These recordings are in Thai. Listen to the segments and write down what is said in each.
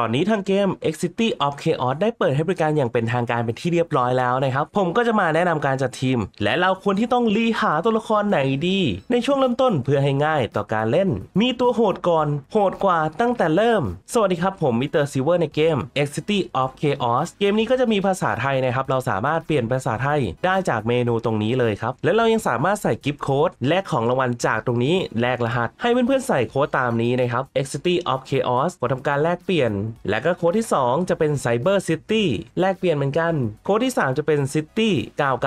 ตอนนี้ทางเกม X City of Chaos ได้เปิดให้บริการอย่างเป็นทางการเป็นที่เรียบร้อยแล้วนะครับ ผมก็จะมาแนะนำการจัดทีม และเราควรที่ต้องรีหาตัวละครไหนดี ในช่วงเริ่มต้นเพื่อให้ง่ายต่อการเล่น มีตัวโหดก่อน โหดกว่าตั้งแต่เริ่ม สวัสดีครับผมมิเตอร์ซิเวอร์ในเกม X City of Chaos เกมนี้ก็จะมีภาษาไทยนะครับเราสามารถเปลี่ยนภาษาไทยได้จากเมนูตรงนี้เลยครับและเรายังสามารถใส่กิฟต์โค้ดแลกของรางวัลจากตรงนี้แลกรหัส ให้เพื่อนๆใส่โค้ดตามนี้นะครับ X City of Chaos กดทำการแลกเปลี่ยนและก็โค้ดที่ 2 จะเป็น Cyber City แลกเปลี่ยนเหมือนกัน โค้ดที่ 3 จะเป็น City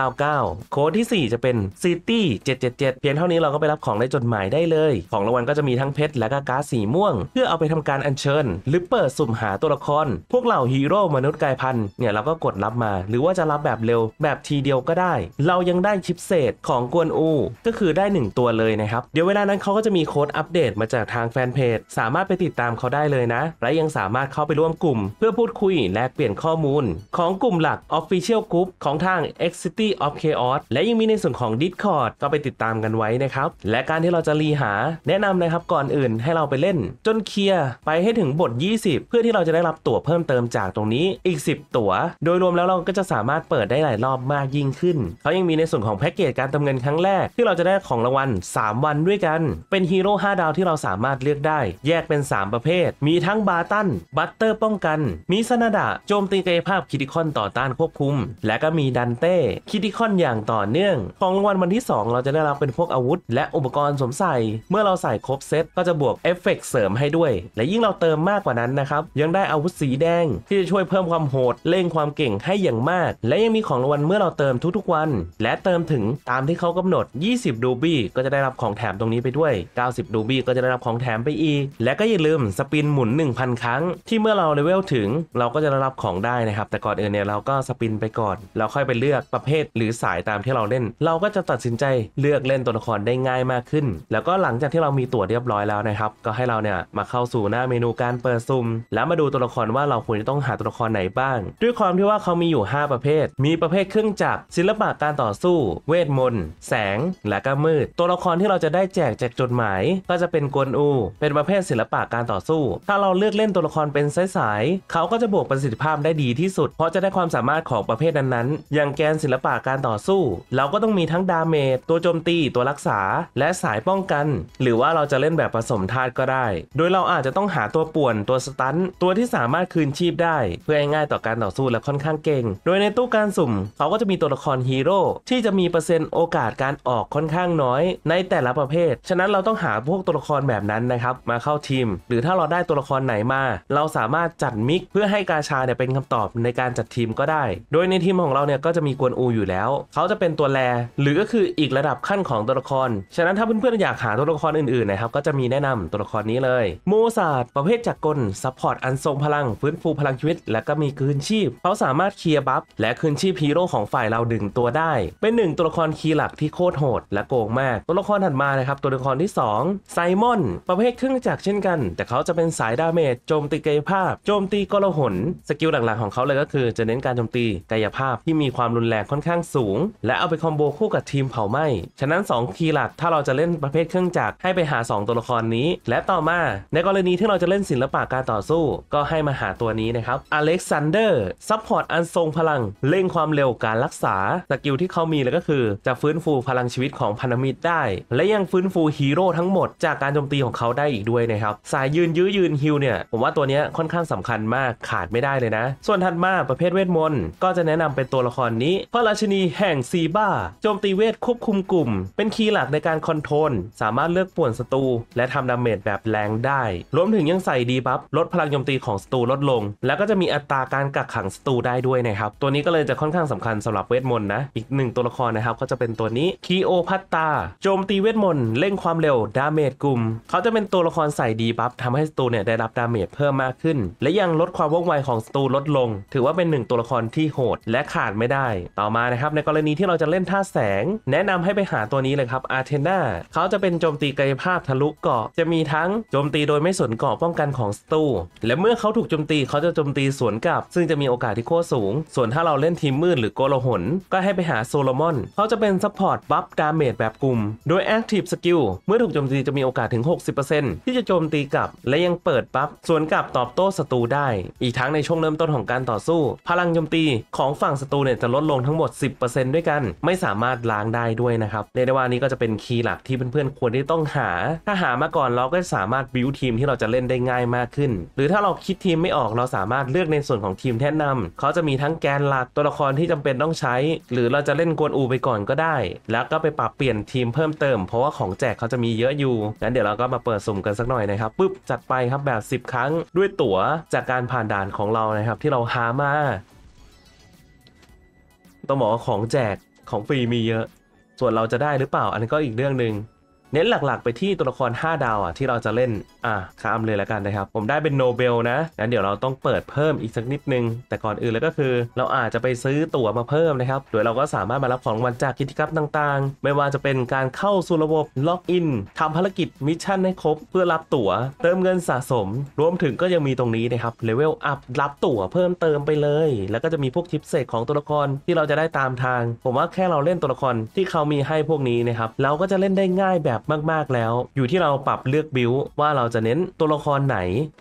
999 โค้ดที่ 4 จะเป็น City 777 เพียงเท่านี้เราก็ไปรับของในจดหมายได้เลย ของรางวัลก็จะมีทั้งเพชรและก็ก๊าซสีม่วง เพื่อเอาไปทำการอัญเชิญ หรือเปิดสุ่มหาตัวละคร พวกเหล่าฮีโร่มนุษย์กายพันธุ์เนี่ยเราก็กดรับมา หรือว่าจะรับแบบเร็วแบบทีเดียวก็ได้ เรายังได้ชิปเศษของกวนอูก็คือได้1ตัวเลยนะครับเดี๋ยวเวลานั้นเขาก็จะมีโค้ดอัปเดตมาจากทางแฟนเพจสามารถไปติดตามเขาได้เลยนะและยังสามารถเข้าไปร่วมกลุ่มเพื่อพูดคุยแลกเปลี่ยนข้อมูล ของกลุ่มหลัก Official Group ของทาง X City of Chaos และยังมีในส่วนของ Discord ก็ไปติดตามกันไว้นะครับ และการที่เราจะรีหาแนะนำนะครับก่อนอื่นให้เราไปเล่น จนเคลียร์ไปให้ถึงบท 20 เพื่อที่เราจะได้รับตั๋วเพิ่มเติมจากตรงนี้อีก 10 ตั๋ว โดยรวมแล้วเราก็จะสามารถเปิดได้หลายรอบมากยิ่งขึ้นเขายังมีในส่วนของแพ็กเกจการเติมเงินครั้งแรกที่เราจะได้ของรางวัล 3 วันด้วยกัน เป็นฮีโร่ 5 ดาวที่เราสามารถเลือกได้ แยกเป็น 3 ประเภท มีทั้งบาตันบบัตเตอร์ป้องกัน มีซานาดะโจมตีกายภาพคิดิคอนต่อต้านควบคุม และก็มีดันเต้ คิดิคอนอย่างต่อเนื่อง ของรางวัลวันที่ 2 เราจะได้รับเป็นพวกอาวุธ และอุปกรณ์สวมใส่เมื่อเราใส่ครบเซตก็จะบวกเอฟเฟกเสริมให้ด้วย และยิ่งเราเติมมากกว่านั้นนะครับ ยังได้อาวุธสีแดง ที่จะช่วยเพิ่มความโหดเล่งความเก่งให้อย่างมาก และยังมีของรางวัลเมื่อเราเติมทุกๆ วัน และเติมถึงตามที่เขากำหนด20ดูบี้ก็จะได้รับของแถมตรงนี้ไปด้วย90ดูบี้ก็จะได้รับของแถมไปอีกและก็อย่าลืมสปินหมุน 1,000 ครั้งที่เมื่อเราเลเวล ถึงเราก็จะได้รับของได้นะครับ แต่ก่อนอื่นเนี่ยเราก็สปินไปก่อน เราค่อยไปเลือกประเภทหรือสายตามที่เราเล่น เราก็จะตัดสินใจเลือกเล่นตัวละครได้ง่ายมากขึ้น แล้วก็หลังจากที่เรามีตั๋วเรียบร้อยแล้วนะครับ ก็ให้เราเนี่ยมาเข้าสู่หน้าเมนูการเปิดซุ่มแล้วมาดูตัวละครว่าเราควรจะต้องหาตัวละครไหนบ้าง ด้วยความที่ว่าเขามีอยู่ 5 ประเภท มีประเภทเครื่องจักรศิลปะการต่อสู้ เวทมนต์แสงและก็มืด ตัวละครที่เราจะได้แจกแจกจดหมายก็จะเป็นกวนอู เป็นประเภทศิลปะการต่อสู้ ถ้าเราเลือกเล่นตัวละครเเป็นสายๆ เขาก็จะบวก ประสิทธิภาพ ได้ดีที่สุด เพราะจะได้ ความสามารถ ของ ประเภท นั้นๆอย่าง แกนศิลปะ การ ต่อสู้ เราก็ต้อง มี ทั้ง ดาเมจ ตัวโจมตี ตัวรักษา และ สาย ป้องกัน หรือว่า เราจะเล่น แบบ ผสมธาตุ ก็ได้ โดย เรา อาจจะต้อง หา ตัว ป่วน ตัวสตันตัวที่สามารถ คืนชีพ ได้ เพื่อให้ง่ายต่อการต่อสู้ และ ค่อนข้าง เก่ง โดย ใน ตู้ การสุ่ม เขาก็จะมี ตัวละครฮีโร่ ที่จะมีเปอร์เซ็นต์โอกาสการออก ค่อนข้างน้อย ในแต่ละประเภท ฉะนั้น เราต้องหา พวกตัวละครแบบนั้นนะครับ มาเข้าทีมหรือถ้าเราได้ตัวละครไหนมาเราเราสามารถจัดมิกเพื่อให้กาชาเนี่ยเป็นคำตอบในการจัดทีมก็ได้ โดยในทีมของเราเนี่ยก็จะมีกวนอูอยู่แล้ว เขาจะเป็นตัวแล หรือก็คืออีกระดับขั้นของตัวละคร ฉะนั้นถ้าเพื่อนๆอยากหาตัวละครอื่นๆนะครับก็จะมีแนะนำตัวละครนี้เลยโมซาดประเภทจักรกล ซัพพอร์ตอันทรงพลัง ฟื้นฟูพลังชีวิต และก็มีคืนชีพ เขาสามารถเคลียร์บัฟและคืนชีพฮีโร่ของฝ่ายเราดึงตัวได้ เป็นหนึ่งตัวละครคีย์หลักที่โคตรโหด และโกงมาก ตัวละครถัดมานะครับตัวละครที่2ไซมอนประเภทเครื่องจักรเช่นกัน แต่เขาจะเป็นสายดาเมจโจมตีกายภาพ โจมตีกลหน สกิลหลักๆของเขาเลยก็คือจะเน้นการโจมตีกายภาพที่มีความรุนแรงค่อนข้างสูงและเอาไปคอมโบคู่กับทีมเผาไหม้ฉะนั้น 2 คีย์หลักถ้าเราจะเล่นประเภทเครื่องจักรให้ไปหา 2 ตัวละครนี้และต่อมาในกรณีที่เราจะเล่นศิลปะการต่อสู้ก็ให้มาหาตัวนี้นะครับ อเล็กซานเดอร์ซัพพอร์ตอันทรงพลังเร่งความเร็วการรักษาสกิลที่เขามีเลยก็คือ จะฟื้นฟูพลังชีวิตของพันธมิตรได้ และยังฟื้นฟูฮีโร่ทั้งหมดจากการโจมตีของเขาได้อีกด้วยนะครับสายยืนยื้อยืนฮิลเนี่ยผมว่าตัวนี้ี้ค่อนข้างสำคัญมากขาดไม่ได้เลยนะ ส่วนถัดมาประเภทเวทมนต์ก็จะแนะนำเป็นตัวละครนี้พระราชนีแห่งซีบ้าโจมตีเวทควบคุมกลุ่ม เป็นคีย์หลักในการคอนโทรลสามารถเลือกป่วนศัตรูและทำดาเมจแบบแรงได้ รวมถึงยังใส่ดีบัฟลดพลังโจมตีของศัตรูลดลง แล้วก็จะมีอัตราการกักขังศัตรูได้ด้วยนะครับตัวนี้ก็เลยจะค่อนข้างสำคัญสำหรับเวทมนต์นะอีกหนึ่งตัวละครนะครับก็จะเป็นตัวนี้คีโอพัตตาโจมตีเวทมนต์เร่งความเร็วดาเมจกลุ่ม เขาจะเป็นตัวละครใส่ดีบัฟทำให้ศัตรูเนี่ยได้รับดาเมจเพิ่มมาากขึ้น และยังลดความว่องไวของศัตรูลดลง ถือว่าเป็นหนึ่งตัวละครที่โหด และขาดไม่ได้ ต่อมานะครับในกรณีที่เราจะเล่นท่าแสง แนะนำให้ไปหาตัวนี้เลยครับอาร์เทนาเขาจะเป็นโจมตีกายภาพทะลุเกาะจะมีทั้งโจมตีโดยไม่สนเกาะป้องกันของศัตรูและเมื่อเขาถูกโจมตีเขาจะโจมตีสวนกลับ ซึ่งจะมีโอกาสที่โค้สูง ส่วนถ้าเราเล่นทีมมืดหรือโกโลหนก็ให้ไปหาโซโลมอนเขาจะเป็นซัพพอร์ตบัฟดาเมจแบบกลุ่ม โดยแอคทีฟสกิลเมื่อถูกโจมตีจะมีโอกาสถึง 60%ที่จะโจมตีกลับ และยังเปิดบัฟสวนกลับต่อตอบโต้ศัตรูได้อีกทั้งในช่วงเริ่มต้นของการต่อสู้ พลังโจมตีของฝั่งศัตรูเนี่ยจะลดลงทั้งหมด 10%ด้วยกัน ไม่สามารถล้างได้ด้วยนะครับ เรเด้ว่านี้ก็จะเป็นคีย์หลักที่เพื่อน ๆ ควรที่ต้องหา ถ้าหามาก่อนเราก็สามารถบิวทีมที่เราจะเล่นได้ง่ายมากขึ้น หรือถ้าเราคิดทีมไม่ออกเราสามารถเลือกในส่วนของทีมแนะนำเขาจะมีทั้งแกนหลัก ตัวละครที่จำเป็นต้องใช้ หรือเราจะเล่นกวนอูไปก่อนก็ได้ แล้วก็ไปปรับเปลี่ยนทีมเพิ่มเติม เพราะว่าของแจกเขาจะมีเยอะอยู่งั้นเดี๋ยวเราก็มาเปิดสุ่มกันสักหน่อยนะครับปุ๊บจัดไปครับแบบ 10 ครั้งด้วยยตั๋วจากการผ่านด่านของเรานะครับที่เราหามาต้องบอกว่าของแจกของฟรีมีเยอะ ส่วนเราจะได้หรือเปล่า อันนี้ก็อีกเรื่องหนึ่งเน้นหลักๆไปที่ตัวละคร 5 ดาวอ่ะที่เราจะเล่น อ่ะข้ามเลยแล้วกันนะครับ ผมได้เป็นโนเบลนะงั้นเดี๋ยวเราต้องเปิดเพิ่มอีกสักนิดนึงแต่ก่อนอื่นเลยก็คือ เราอาจจะไปซื้อตั๋วมาเพิ่มนะครับโดยเราก็สามารถมารับของรางวัลจากกิจกรรมต่างๆ ไม่ว่าจะเป็นการเข้าสู่ระบบล็อกอินทำภารกิจมิชชั่นให้ครบเพื่อรับตั๋วเติมเงินสะสม รวมถึงก็ยังมีตรงนี้นะครับเลเวลอัพรับตั๋วเพิ่มเติมไปเลย แล้วก็จะมีพวกทิปเศษของตัวละครที่เราจะได้ตามทาง ผมว่าแค่เราเล่นตัวละครที่เขามีให้พวกนี้นะครับเราก็จะเล่นได้ง่ายแบบบมากๆ แล้วอยู่ที่เราปรับเลือกบิวว่าเราจะเน้นตัวละครไหน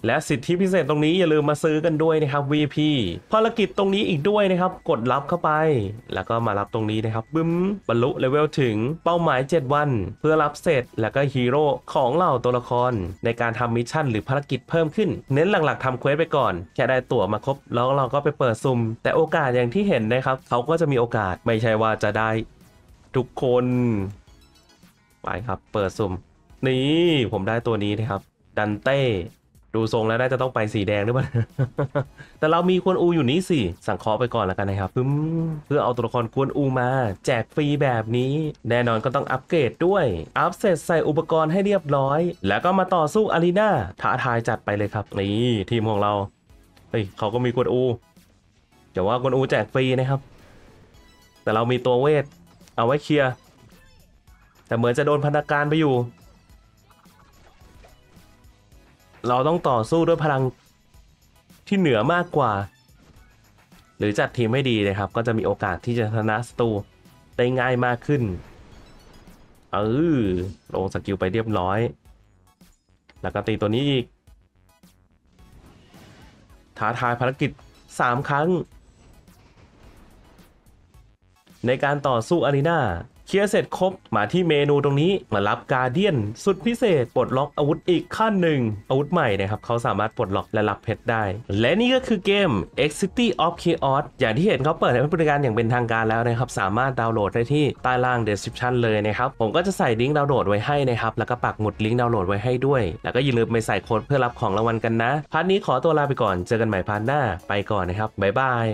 และสิทธิพิเศษตรงนี้อย่าลืมมาซื้อกันด้วยนะครับ VP ภารกิจตรงนี้อีกด้วยนะครับกดรับเข้าไป แล้วก็มารับตรงนี้นะครับบึ้มบรรลุเลเวลถึงเป้าหมาย 7 วัน เพื่อรับเสร็จแล้วก็ฮีโร่ของเราตัวละครในการทำมิชชั่นหรือภารกิจเพิ่มขึ้น เน้นหลักๆทำเควสไปก่อนแค่ได้ตั๋วมาครบ แล้วเราก็ไปเปิดซุ่มแต่โอกาสอย่างที่เห็นนะครับเขาก็จะมีโอกาสไม่ใช่ว่าจะได้ทุกคนไปครับ เปิดสุ่ม นี่ ผมได้ตัวนี้นะครับ ดันเต้ดูทรงแล้วน่าจะต้องไปสีแดงด้วยมป้่แต่เรามีควนอูอยู่นี้สิ สั่งเคาะไปก่อนแล้วกันนะครับเพื่อเอาตัวละครควนอูมา แจกฟรีแบบนี้ แน่นอนก็ต้องอัปเกรดด้วยอัปเสร็จใส่อุปกรณ์ให้เรียบร้อย แล้วก็มาต่อสู้อารีนาท้าทายจัดไปเลยครับ นี่ทีมของเราเฮ้ยเขาก็มีควนอูแต่ว่าควนอูแจกฟรีนะครับ แต่เรามีตัวเวทเอาไว้เคลียร์แต่เหมือนจะโดนพันธการไปอยู่ เราต้องต่อสู้ด้วยพลังที่เหนือมากกว่า หรือจัดทีมไม่ดีนะครับ ก็จะมีโอกาสที่จะชนะสตู ได้ง่ายมากขึ้นเออลงสกิลไปเรียบร้อย แล้วก็ตีตัวนี้อีก ท้าทายภารกิจ 3 ครั้ง ในการต่อสู้อารีนาเคลียร์เสร็จครบมาที่เมนูตรงนี้ มารับการเดียนสุดพิเศษ ปลดล็อกอาวุธอีกขั้นหนึ่ง อาวุธใหม่นะครับเขาสามารถปลดล็อกและรับเพชรได้ และนี่ก็คือเกม X City of Chaos อย่างที่เห็นเขาเปิดให้บริการอย่างเป็นทางการแล้วนะครับ สามารถดาวน์โหลดได้ที่ ใต้ล่าง description เลยนะครับ ผมก็จะใส่ลิงก์ดาวน์โหลดไว้ให้นะครับ แล้วก็ปักหมุดลิงก์ดาวน์โหลดไว้ให้ด้วย แล้วก็อย่าลืมไปใส่โค้ดเพื่อรับของรางวัลกันนะพาร์ทนี้ขอตัวลาไปก่อนเจอกันใหม่พาร์ทหน้า ไปก่อนนะครับบ๊ายบาย